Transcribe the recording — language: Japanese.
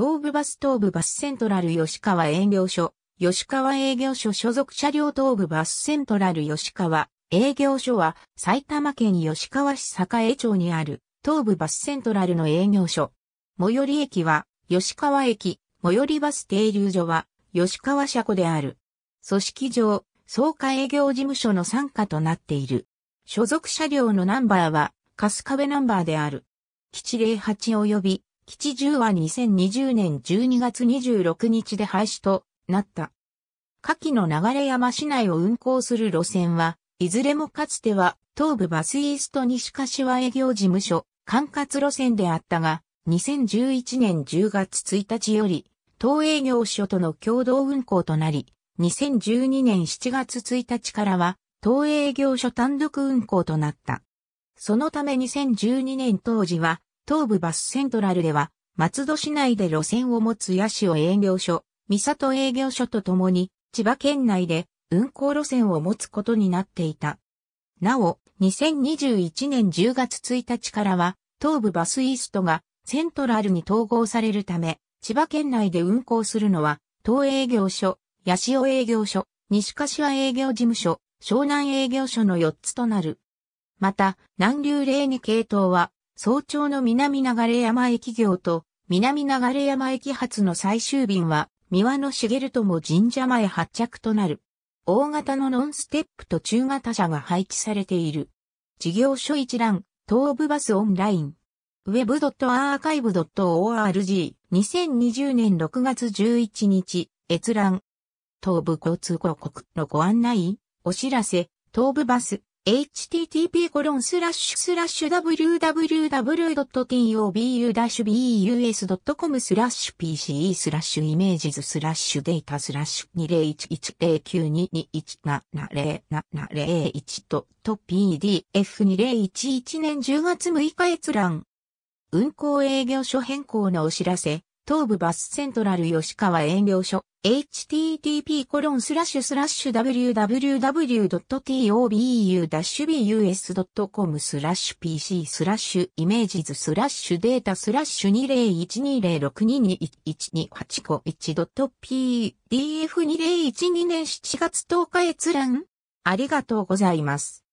東武バス東武バスセントラル吉川営業所、吉川営業所所属車両東武バスセントラル吉川営業所は埼玉県吉川市栄町にある東武バスセントラルの営業所。最寄り駅は吉川駅、最寄りバス停留所は吉川車庫である。組織上、総価営業事務所の傘下となっている。所属車両のナンバーは、春日部ナンバーである。基地08及び基地中は2020年12月26日で廃止となった。下記の流山市内を運行する路線は、いずれもかつては東部バスイースト西柏営業事務所管轄路線であったが、2011年10月1日より、東営業所との共同運行となり、2012年7月1日からは、東営業所単独運行となった。そのため2012年当時は、東武バスセントラルでは、松戸市内で路線を持つ八潮営業所、三里営業所とともに、千葉県内で運行路線を持つことになっていた。なお、2021年10月1日からは、東武バスイーストがセントラルに統合されるため、千葉県内で運行するのは、東営業所、八潮営業所、西柏営業事務所、湘南営業所の4つとなる。また、南流霊に系統は、早朝の南流山駅業と南流山駅発の最終便は、三輪の茂とも神社前発着となる。大型のノンステップと中型車が配置されている。事業所一覧、東武バスオンライン。web.archive.org2020 年6月11日、閲覧。東武交通広告のご案内お知らせ、東武バス、http://www.tobu-bus.com スラッシュ p c スラッシュイメージズスラッシュデータスラッシュ201109217701と PDF2011 年10月6日閲覧運行営業所変更のお知らせ東武バスセントラル吉川営業所、http://www.tobu-bus.com コロンススララッッシシュュスラッシュ pc スラッシュイメージズスラッシュデータスラッシュ201262212851 .pdf2012 年7月10日閲覧ありがとうございます。